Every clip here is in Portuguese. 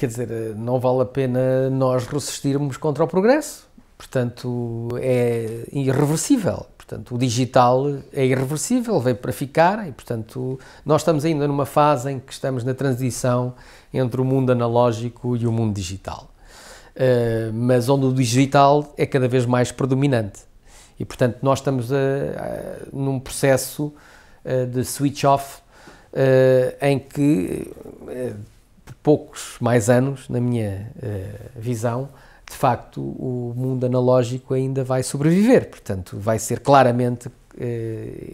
quer dizer, não vale a pena nós resistirmos contra o progresso. Portanto, é irreversível. Portanto, o digital é irreversível, veio para ficar e, portanto, nós estamos ainda numa fase em que estamos na transição entre o mundo analógico e o mundo digital. Uh, mas onde o digital é cada vez mais predominante. E, portanto, nós estamos a, eh, a, eh, num processo a, de switch off em que poucos mais anos, na minha uh, visão, de facto o mundo analógico ainda vai sobreviver, portanto vai ser claramente uh,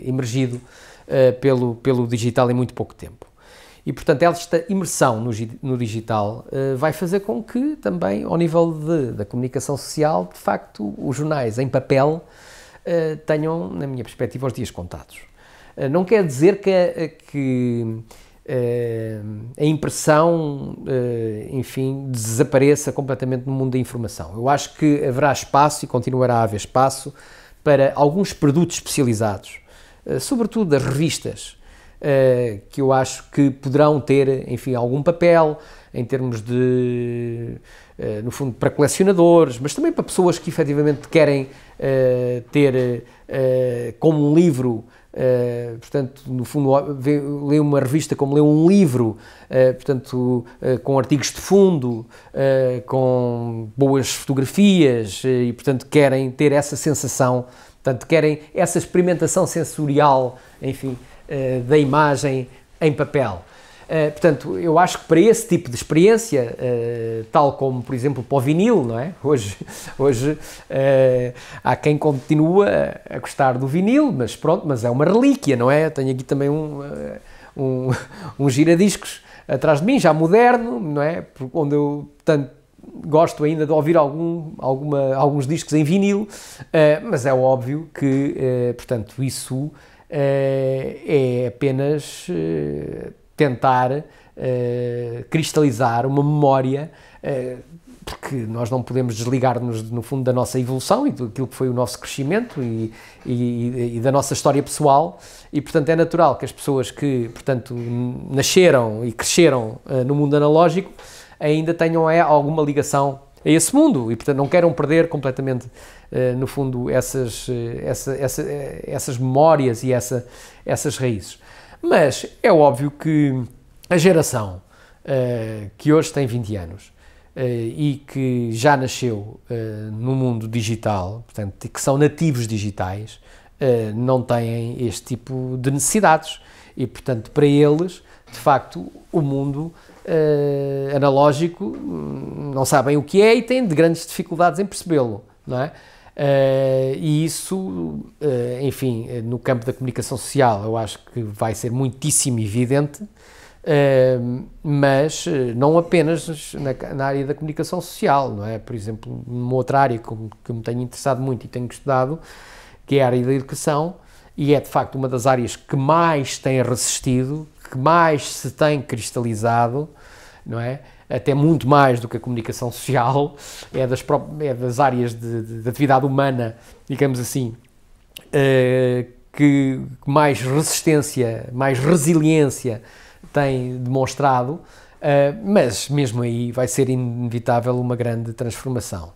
emergido uh, pelo, pelo digital em muito pouco tempo. E, portanto, esta imersão no, no digital uh, vai fazer com que também, ao nível de, da comunicação social, de facto, os jornais em papel uh, tenham, na minha perspectiva, os dias contados. Uh, não quer dizer que, que eh, a impressão, eh, enfim, desapareça completamente no mundo da informação. Eu acho que haverá espaço e continuará a haver espaço para alguns produtos especializados, eh, sobretudo das revistas, que eu acho que poderão ter, enfim, algum papel em termos de, no fundo, para colecionadores, mas também para pessoas que efetivamente querem ter como um livro Uh, portanto, no fundo, lê uma revista como lê um livro, uh, portanto, uh, com artigos de fundo, com boas fotografias e, portanto, querem ter essa sensação, portanto, querem essa experimentação sensorial, enfim, da imagem em papel. Eh, portanto, eu acho que para esse tipo de experiência, uh, tal como, por exemplo, para o vinil, não é? Hoje, hoje uh, há quem continua a gostar do vinil, mas pronto, mas é uma relíquia, não é? Eu tenho aqui também um, um, um giradiscos atrás de mim, já moderno, não é? Onde eu, portanto, gosto ainda de ouvir algum, alguma, alguns discos em vinil, mas é óbvio que, portanto, isso é apenas tentar uh, cristalizar uma memória. Uh, porque nós não podemos desligar-nos, no fundo, da nossa evolução e daquilo que foi o nosso crescimento e, e, e, da nossa história pessoal. E, portanto, é natural que as pessoas que, portanto, nasceram e cresceram uh, no mundo analógico ainda tenham é, alguma ligação a esse mundo e, portanto, não queiram perder completamente, uh, no fundo, essas, essa, essa, essas memórias e essa, essas raízes. Mas é óbvio que a geração uh, que hoje tem 20 anos uh, e que já nasceu uh, no mundo digital, portanto, que são nativos digitais, não têm este tipo de necessidades. E, portanto, para eles, de facto, o mundo analógico hum, não sabem o que é e têm grandes dificuldades em percebê-lo, não é? Uh, e isso, uh, enfim, eh, no campo da comunicação social eu acho que vai ser muitíssimo evidente, uh, mas não apenas na, na, área da comunicação social, não é? Por exemplo, numa outra área que, que me tenho interessado muito e tenho estudado, que é a área da educação, e é de facto uma das áreas que mais tem resistido, que mais se tem cristalizado não é? Até muito mais do que a comunicação social, é das, é das áreas de, de, de atividade humana, digamos assim, uh, que mais resistência, mais resiliência tem demonstrado, uh, mas mesmo aí vai ser inevitável uma grande transformação.